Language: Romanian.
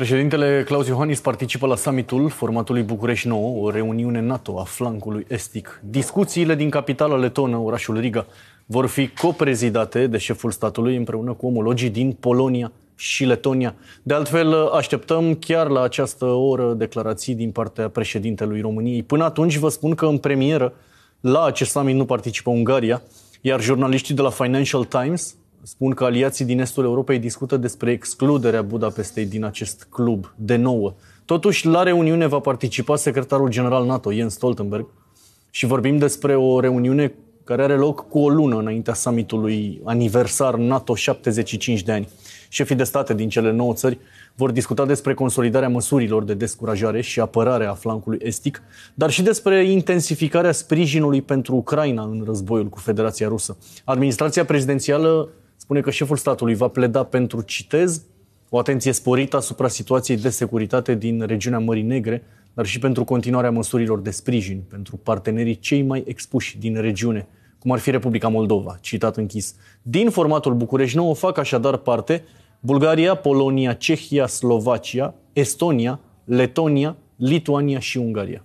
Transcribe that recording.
Președintele Claus Iohannis participă la summitul formatului București 9, o reuniune NATO a flancului estic. Discuțiile din capitala letonă, orașul Riga, vor fi coprezidate de șeful statului împreună cu omologii din Polonia și Letonia. De altfel, așteptăm chiar la această oră declarații din partea președintelui României. Până atunci vă spun că în premieră la acest summit nu participă Ungaria, iar jurnaliștii de la Financial Times spun că aliații din estul Europei discută despre excluderea Budapestei din acest club de nouă. Totuși, la reuniune va participa secretarul general NATO, Jens Stoltenberg, și vorbim despre o reuniune care are loc cu o lună înaintea summitului aniversar NATO 75 de ani. Șefii de state din cele nouă țări vor discuta despre consolidarea măsurilor de descurajare și apărare a flancului estic, dar și despre intensificarea sprijinului pentru Ucraina în războiul cu Federația Rusă. Administrația prezidențială spune că șeful statului va pleda pentru, citez, o atenție sporită asupra situației de securitate din regiunea Mării Negre, dar și pentru continuarea măsurilor de sprijin pentru partenerii cei mai expuși din regiune, cum ar fi Republica Moldova, citat închis. Din formatul București o fac așadar parte Bulgaria, Polonia, Cehia, Slovacia, Estonia, Letonia, Lituania și Ungaria.